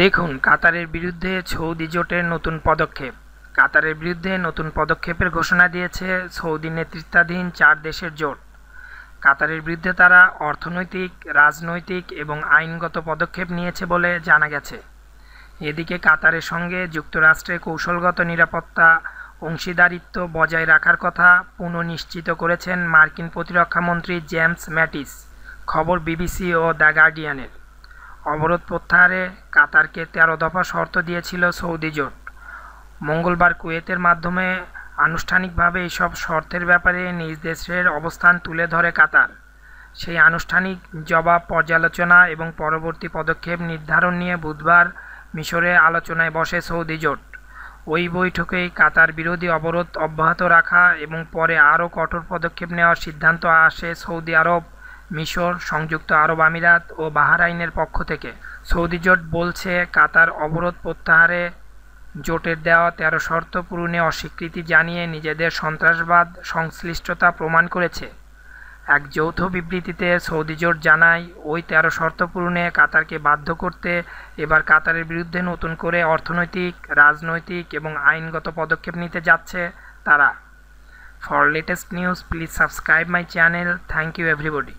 দেখুন কাতারের বিরুদ্ধে সৌদি জোটের নতুন পদক্ষেপ কাতারের বিরুদ্ধে নতুন পদক্ষেপের ঘোষণা দিয়েছে সৌদি নেতৃত্বাধীন চার দেশের জোট কাতারের বিরুদ্ধে তারা অর্থনৈতিক রাজনৈতিক এবং আইনগত পদক্ষেপ নিয়েছে বলে জানা গেছে এদিকে কাতারের সঙ্গে যুক্তরাষ্ট্রে কৌশলগত নিরাপত্তা অংশীদারিত্ব বজায় রাখার কথা পুনঃনিশ্চিত করেছেন মার্কিন প্রতিরক্ষামন্ত্রী জেমস ম্যাটিস খবর বিবিসি ও দ্য গার্ডিয়ানের অবরোধ প্রত্যাহারে কাতারকে তেরো দফা শর্ত দিয়েছিল সৌদি জোট মঙ্গলবার কুয়েতের মাধ্যমে আনুষ্ঠানিকভাবে এইসব শর্তের ব্যাপারে নিজ দেশের অবস্থান তুলে ধরে কাতার সেই আনুষ্ঠানিক জবাব পর্যালোচনা এবং পরবর্তী পদক্ষেপ নির্ধারণ নিয়ে বুধবার মিশরে আলোচনায় বসে সৌদি জোট ওই বৈঠকেই কাতার বিরোধী অবরোধ অব্যাহত রাখা এবং পরে আরও কঠোর পদক্ষেপ নেওয়ার সিদ্ধান্ত আসে সৌদি আরব মিশর সংযুক্ত আরব আমিরাত ও বাহারাইনের পক্ষ থেকে সৌদি জোট বলছে কাতার অবরোধ প্রত্যাহারে জোটের দেওয়া তেরো শর্ত পূরণে অস্বীকৃতি জানিয়ে নিজেদের সন্ত্রাসবাদ সংশ্লিষ্টতা প্রমাণ করেছে এক যৌথ বিবৃতিতে সৌদি জোট জানায় ওই তেরো শর্ত পূরণে কাতারকে বাধ্য করতে এবার কাতারের বিরুদ্ধে নতুন করে অর্থনৈতিক রাজনৈতিক এবং আইনগত পদক্ষেপ নিতে যাচ্ছে তারা for latest news please subscribe my channel thank you everybody